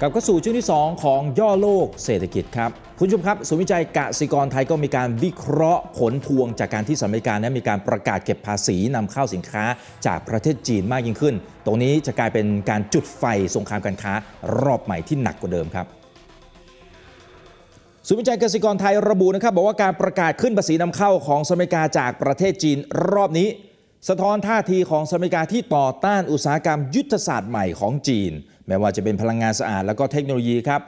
กับเข้าสู่ช่วงที่ 2 ของย่อโลกเศรษฐกิจครับ คุณชมครับศูนย์วิจัยกสิกรไทยก็มีการวิเคราะห์ผลพวงจากการที่สหรัฐอเมริกานั้นมีการประกาศเก็บภาษีนำเข้าสินค้าจากประเทศจีนมากยิ่งขึ้น ตรงนี้จะกลายเป็นการจุดไฟสงครามการค้ารอบใหม่ที่หนักกว่าเดิมครับศูนย์วิจัยเกษตรกรไทยระบุนะครับ บอกว่าการประกาศขึ้นภาษีนำเข้าของสหรัฐอเมริกาจากประเทศจีนรอบนี้สะท้อนท่าทีของสหรัฐอเมริกาที่ต่อต้านอุตสาหกรรมยุทธศาสตร์ใหม่ของจีน แม้ว่าจะเป็นพลังงานสะอาด และก็เทคโนโลยีครับ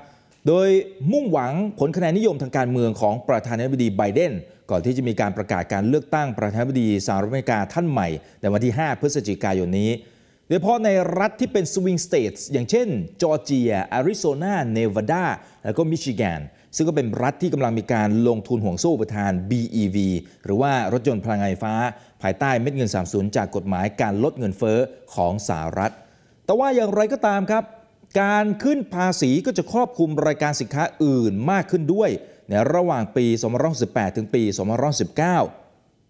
โดยมุ่งหวังผลคะแนนนิยมทางการเมืองของประธานาธิบดีไบเดน ก่อนที่จะมีการประกาศการเลือกตั้งประธานาธิบดีสหรัฐอเมริกาท่านใหม่ ในวันที่ 5 พฤศจิกายนนี้ โดยเฉพาะในรัฐที่เป็นสวิงสเตทอย่างเช่นจอร์เจียอาริโซนา เนวาดา และก็มิชิแกนซึ่งก็เป็นรัฐที่กำลังมีการลงทุนห่วงโซ่ประทาน BEV หรือว่ารถยนต์พลังงานไฟฟ้า ภายใต้เม็ดเงิน 30 จากกฎหมายการลดเงินเฟ้อของสหรัฐ แต่ว่าอย่างไรก็ตามครับ การขึ้นภาษีก็จะครอบคลุมรายการสินค้าอื่นมากขึ้นด้วย ในระหว่างปี 2018 ถึงปี 2019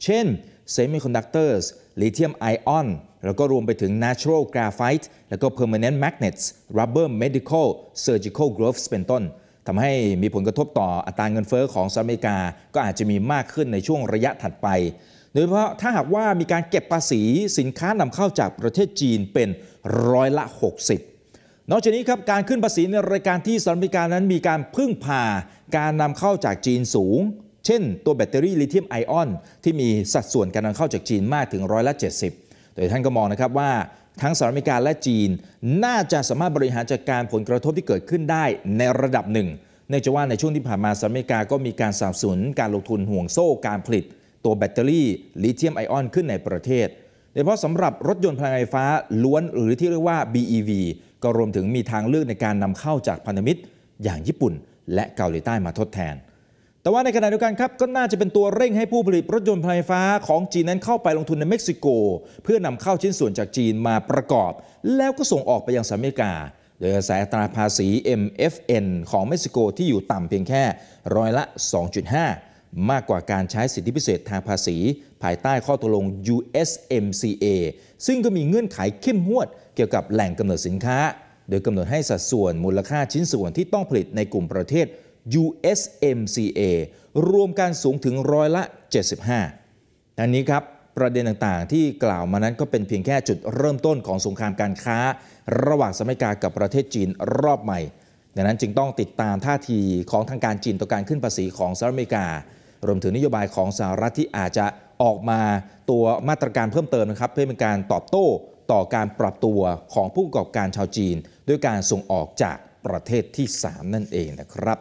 เช่น s e m i c o n d u c t o r ิ Lithium Ion แล้วก็รวมไปถึง Natural Graphite แล้วก็ Permanent Magnets Rubber Medical Surgical Gloves เป็นต้นทำให้มีผลกระทบต่ออัตราเงินเฟอ้อของสหรัฐอเมริกา ก็อาจจะมีมากขึ้นในช่วงระยะถัดไป โดยเฉพาะถ้าหากว่ามีการเก็บภาษีสินค้านำเข้าจากประเทศจีนเป็นร้อยละ 60 นอกจากนี้ครับการขึ้นภาษีในรายการที่สหรัฐอเมริกานั้นมีการพึ่งพา การนำเข้าจากจีนสูง เช่นตัวแบตเตอรี่ลิเธียมไอออนที่มีสัดส่วนการนำเข้าจากจีนมากถึงร้อยละ 70โดยท่านก็มองนะครับว่าทั้งสหรัฐอเมริกาและจีนน่าจะสามารถบริหารจัดการผลกระทบที่เกิดขึ้นได้ในระดับหนึ่งเนื่องจากว่าในช่วงที่ผ่านมาสหรัฐอเมริกาก็มีการสนับสนุนการลงทุนห่วงโซ่การผลิต ตัวแบตเตอรี่ ลิเธียมไอออนขึ้นในประเทศโดยเฉพาะสำหรับรถยนต์พลังงานไฟฟ้าล้วนหรือที่เรียกว่า BEV ก็รวมถึงมีทางเลือกในการนำเข้าจากพันธมิตรอย่างญี่ปุ่น และเกาหลีใต้มาทดแทนแต่ว่าในขณะเดียวกันครับก็น่าจะเป็นตัวเร่งให้ผู้ผลิตรถยนต์ไฟฟ้า ของจีนนั้นเข้าไปลงทุนในเม็กซิโก เพื่อนำเข้าชิ้นส่วนจากจีนมาประกอบ แล้วก็ส่งออกไปยังสหรัฐอเมริกา โดยกาะแยตราภาษี MFN ของเม็กซิโกที่อยู่ต่ำเพียงแค่ร้อยละ 2.5 มากกว่าการใช้สิทธิพิเศษทางภาษี ภายใต้ข้อตกลง USMCA ซึ่งก็มีเงื่อนไขเข้มงวด เกี่ยวกับแหล่งกำเนิดสินค้า โดยกำหนดให้สัดส่วนมูลค่าชิ้นส่วนที่ต้องผลิตในกลุ่มประเทศ USMCA รวมการสูงถึงร้อยละ 75 ดั้งนี้ครับประเด็นต่างๆ ที่กล่าวมานั้นก็เป็นเพียงแค่จุดเริ่มต้นของสงครามการค้าระหว่างสหรัฐอเมริกากับประเทศจีนรอบใหม่ ดังนั้นจึงต้องติดตามท่าทีของทางการจีนต่อการขึ้นภาษีของสหรัฐอเมริกา รวมถึงนโยบายของสหรัฐที่อาจจะออกมาตัวมาตรการเพิ่มเติมนะครับเพื่อเป็นการตอบโต้ต่อการปรับตัวของผู้ประกอบการชาวจีนด้วยการส่งออกจากประเทศที่ 3 นั่นเองนะครับ